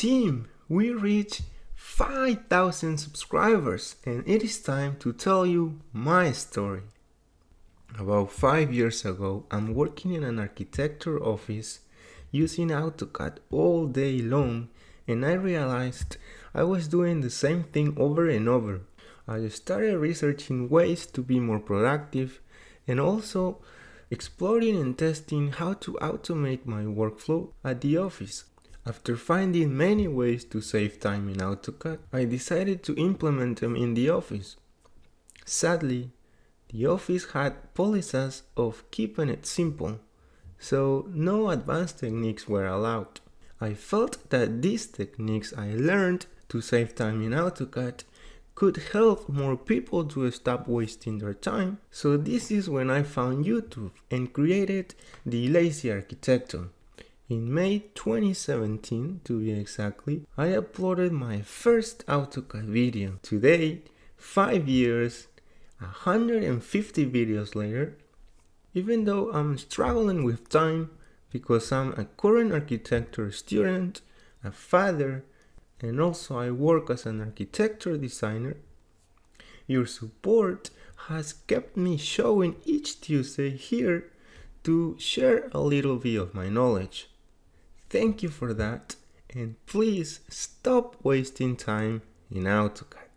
team, we reached 5000 subscribers and it is time to tell you my story. About 5 years ago, I'm working in an architecture office using AutoCAD all day long and I realized I was doing the same thing over and over. I started researching ways to be more productive and also exploring and testing how to automate my workflow at the office. After finding many ways to save time in AutoCAD, I decided to implement them in the office. Sadly, the office had policies of keeping it simple, so no advanced techniques were allowed. I felt that these techniques I learned to save time in AutoCAD could help more people to stop wasting their time, so this is when I found YouTube and created the Lazy Architecture. In May 2017, to be exactly, I uploaded my first AutoCAD video. Today, 5 years, 150 videos later, even though I'm struggling with time because I'm a current architecture student, a father, and also I work as an architecture designer, your support has kept me showing each Tuesday here to share a little bit of my knowledge. Thank you for that and please stop wasting time in AutoCAD.